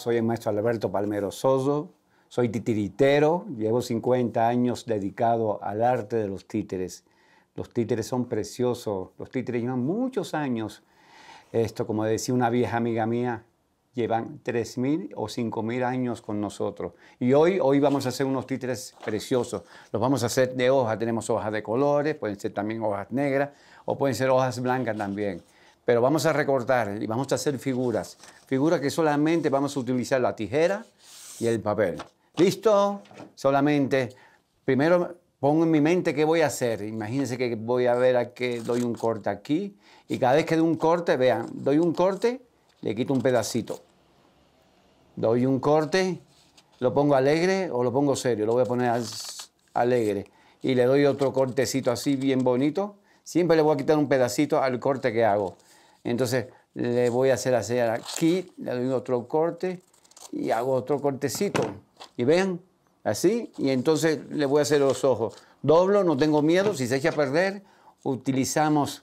soy el maestro Alberto Palmero Soso, soy titiritero, llevo 50 años dedicado al arte de los títeres. Los títeres son preciosos, los títeres llevan muchos años. Esto, como decía una vieja amiga mía, llevan 3.000 o 5.000 años con nosotros. Y hoy, hoy vamos a hacer unos títeres preciosos. Los vamos a hacer de hoja, tenemos hojas de colores, pueden ser también hojas negras o pueden ser hojas blancas también pero vamos a recortar y vamos a hacer figuras. Figuras que solamente vamos a utilizar la tijera y el papel. ¿Listo? Solamente, primero pongo en mi mente qué voy a hacer. Imagínense que voy a ver a qué doy un corte aquí. Y cada vez que doy un corte, vean, doy un corte, le quito un pedacito. Doy un corte, lo pongo alegre o lo pongo serio. Lo voy a poner alegre. Y le doy otro cortecito así, bien bonito. Siempre le voy a quitar un pedacito al corte que hago. Entonces le voy a hacer hacer aquí, le doy otro corte y hago otro cortecito. Y vean, así, y entonces le voy a hacer los ojos. Doblo, no tengo miedo, si se echa a perder, utilizamos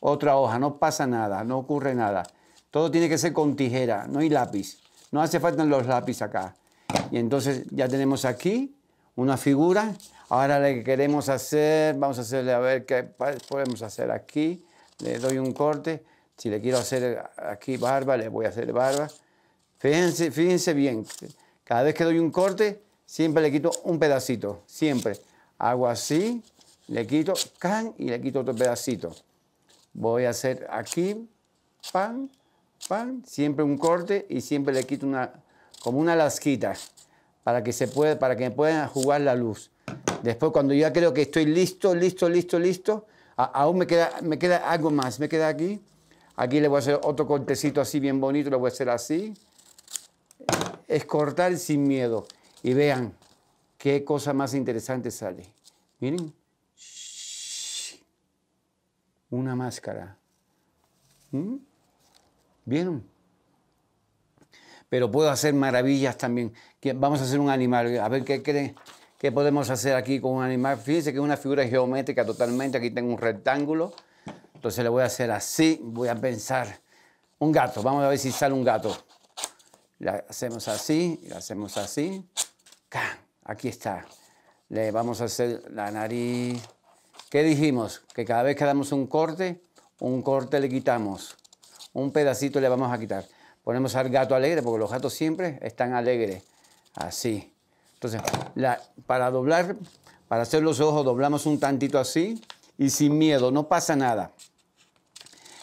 otra hoja, no pasa nada, no ocurre nada. Todo tiene que ser con tijera, no hay lápiz. No hace falta los lápices acá. Y entonces ya tenemos aquí una figura. Ahora le queremos hacer, vamos a hacerle a ver qué podemos hacer aquí. Le doy un corte. Si le quiero hacer aquí barba, le voy a hacer barba. Fíjense, fíjense bien, cada vez que doy un corte, siempre le quito un pedacito, siempre. Hago así, le quito, can, y le quito otro pedacito. Voy a hacer aquí, pan, pan, siempre un corte y siempre le quito una, como una lasquita para que se puede, para que puedan jugar la luz. Después cuando ya creo que estoy listo, listo, listo, listo, aún me queda, me queda algo más, me queda aquí Aquí le voy a hacer otro cortecito así bien bonito, lo voy a hacer así. Es cortar sin miedo. Y vean qué cosa más interesante sale. Miren. Una máscara. ¿Mm? ¿Vieron? Pero puedo hacer maravillas también. Vamos a hacer un animal. A ver qué creen. ¿Qué podemos hacer aquí con un animal? Fíjense que es una figura geométrica totalmente. Aquí tengo un rectángulo. Entonces le voy a hacer así, voy a pensar. Un gato, vamos a ver si sale un gato. Le hacemos así, le hacemos así. Aquí está. Le vamos a hacer la nariz. ¿Qué dijimos? Que cada vez que damos un corte, un corte le quitamos. Un pedacito le vamos a quitar. Ponemos al gato alegre, porque los gatos siempre están alegres. Así. Entonces, para doblar, para hacer los ojos, doblamos un tantito así y sin miedo, no pasa nada.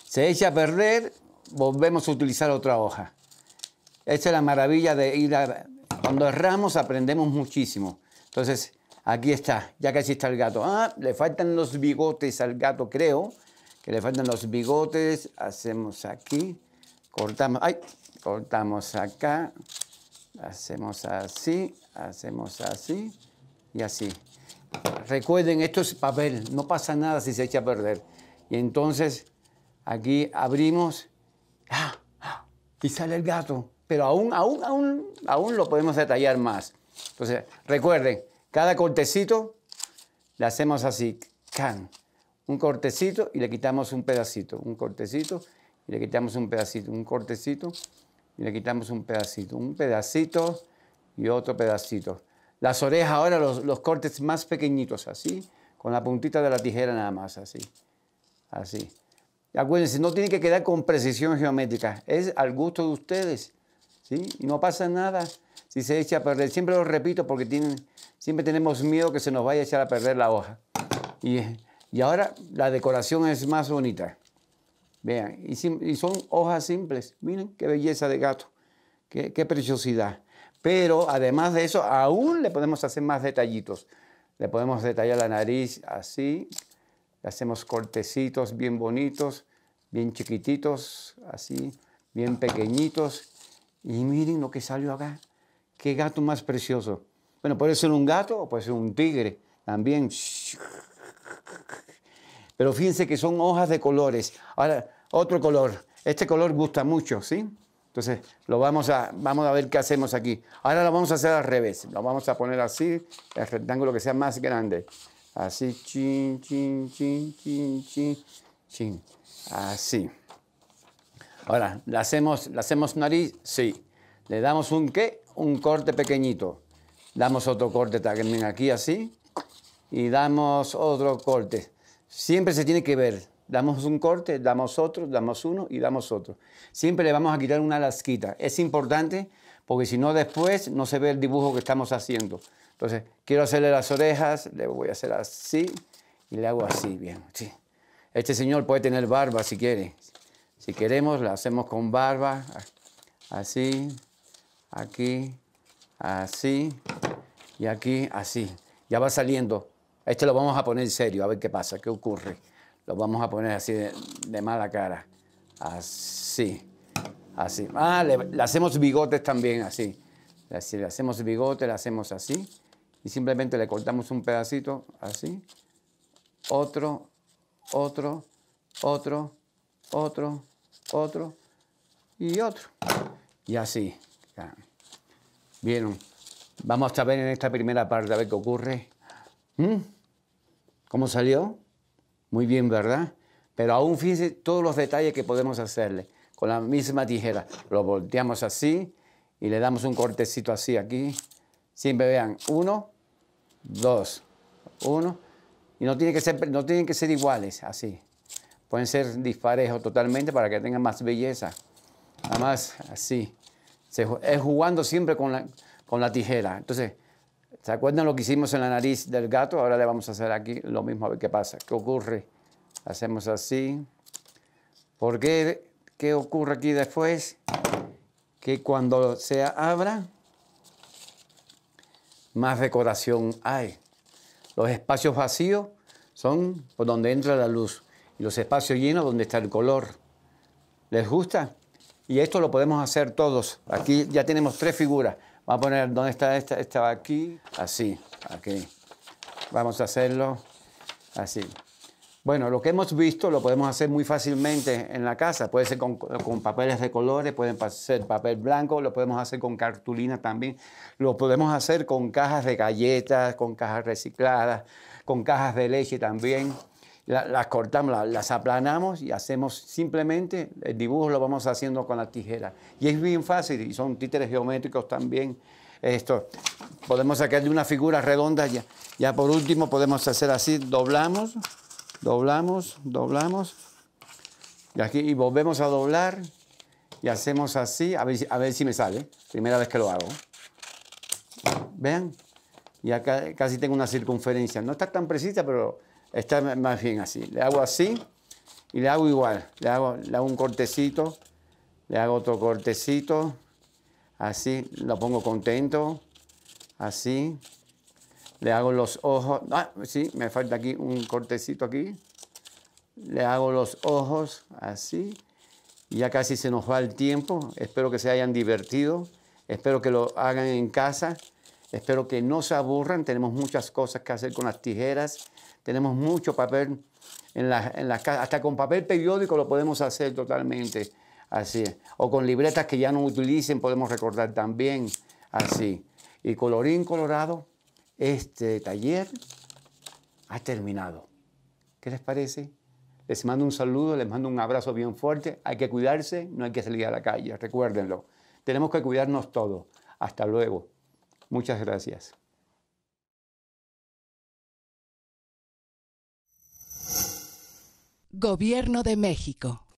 Se echa a perder, volvemos a utilizar otra hoja. Esa es la maravilla de ir a... Cuando erramos aprendemos muchísimo. Entonces, aquí está, ya casi está el gato. Ah, le faltan los bigotes al gato, creo. Que le faltan los bigotes. Hacemos aquí. Cortamos. Ay, cortamos acá. Hacemos así, hacemos así y así. Recuerden, esto es papel, no pasa nada si se echa a perder. Y entonces aquí abrimos ah, ah, y sale el gato. Pero aún, aún, aún, aún lo podemos detallar más. Entonces, recuerden, cada cortecito le hacemos así, can. Un cortecito y le quitamos un pedacito, un cortecito y le quitamos un pedacito, un cortecito y le quitamos un pedacito, un pedacito y otro pedacito. Las orejas ahora, los, cortes más pequeñitos, así, con la puntita de la tijera nada más, así. Así. Acuérdense, no tiene que quedar con precisión geométrica, es al gusto de ustedes. ¿sí? Y no pasa nada si se echa a perder. Siempre lo repito porque tienen, siempre tenemos miedo que se nos vaya a echar a perder la hoja. Y, y ahora la decoración es más bonita. Vean, y, son hojas simples. Miren qué belleza de gato, qué preciosidad. Pero además de eso, aún le podemos hacer más detallitos. Le podemos detallar la nariz así, le hacemos cortecitos bien bonitos, bien chiquititos, así, bien pequeñitos. Y miren lo que salió acá. Qué gato más precioso. Bueno, puede ser un gato o puede ser un tigre también. Pero fíjense que son hojas de colores. Ahora, otro color. Este color gusta mucho, ¿sí? Entonces, lo vamos a, vamos a ver qué hacemos aquí. Ahora lo vamos a hacer al revés. Lo vamos a poner así, el rectángulo que sea más grande. Así, chin, chin, chin, chin, chin, chin. Así. Ahora, ¿le hacemos, ¿le hacemos nariz? Sí. ¿Le damos un qué? Un corte pequeñito. Damos otro corte también aquí, así. Y damos otro corte. Siempre se tiene que ver. Damos un corte, damos otro, damos uno y damos otro. Siempre le vamos a quitar una lasquita. Es importante porque si no después no se ve el dibujo que estamos haciendo. Entonces, quiero hacerle las orejas, le voy a hacer así y le hago así, bien. Sí. Este señor puede tener barba si quiere. Si queremos, la hacemos con barba, así, aquí, así y aquí, así. Ya va saliendo. Este lo vamos a poner serio, a ver qué pasa, qué ocurre. Lo vamos a poner así de, mala cara. Así. Así. Ah, le, hacemos bigotes también, así. así. Le hacemos bigote, le hacemos así. Y simplemente le cortamos un pedacito, así. Otro, otro, otro, otro, otro y otro. Y así. Vieron. Vamos a ver en esta primera parte a ver qué ocurre. ¿Mm? ¿Cómo salió? Muy bien, ¿verdad? Pero aún fíjense todos los detalles que podemos hacerle. Con la misma tijera lo volteamos así y le damos un cortecito así aquí. Siempre vean, uno, dos, uno. Y no tienen que ser, no tienen que ser iguales, así. Pueden ser disparejos totalmente para que tengan más belleza. Nada más así. es jugando siempre con la, con la tijera. Entonces, ¿Se acuerdan lo que hicimos en la nariz del gato? Ahora le vamos a hacer aquí lo mismo a ver qué pasa. ¿Qué ocurre? Hacemos así. ¿Por qué? ¿Qué ocurre aquí después? Que cuando se abra, más decoración hay. Los espacios vacíos son por donde entra la luz y los espacios llenos donde está el color. ¿Les gusta? Y esto lo podemos hacer todos. Aquí ya tenemos tres figuras. Vamos a poner, ¿dónde está esta? Estaba aquí, así, aquí. Vamos a hacerlo así. Bueno, lo que hemos visto lo podemos hacer muy fácilmente en la casa. Puede ser con, papeles de colores, pueden ser papel blanco, lo podemos hacer con cartulina también. Lo podemos hacer con cajas de galletas, con cajas recicladas, con cajas de leche también las cortamos, las aplanamos y hacemos simplemente, el dibujo lo vamos haciendo con la tijera. Y es bien fácil, y son títeres geométricos también. Esto, podemos sacar de una figura redonda ya. Ya por último podemos hacer así, doblamos, doblamos, doblamos. Y aquí y volvemos a doblar y hacemos así, a ver, a ver si me sale, primera vez que lo hago. Vean, ya casi tengo una circunferencia. No está tan precisa, pero Está más bien así. Le hago así y le hago igual. Le hago, un cortecito, le hago otro cortecito, así, lo pongo contento, así. Le hago los ojos. Ah, sí, me falta aquí un cortecito aquí. Le hago los ojos así. Ya casi se nos va el tiempo. Espero que se hayan divertido. Espero que lo hagan en casa. Espero que no se aburran. Tenemos muchas cosas que hacer con las tijeras. Tenemos mucho papel en la, en casa. Hasta con papel periódico lo podemos hacer totalmente. Así. O con libretas que ya no utilicen podemos recordar también. Así. Y colorín colorado, este taller ha terminado. ¿Qué les parece? Les mando un saludo, les mando un abrazo bien fuerte. Hay que cuidarse, no hay que salir a la calle, recuérdenlo. Tenemos que cuidarnos todos. Hasta luego. Muchas gracias. Gobierno de México.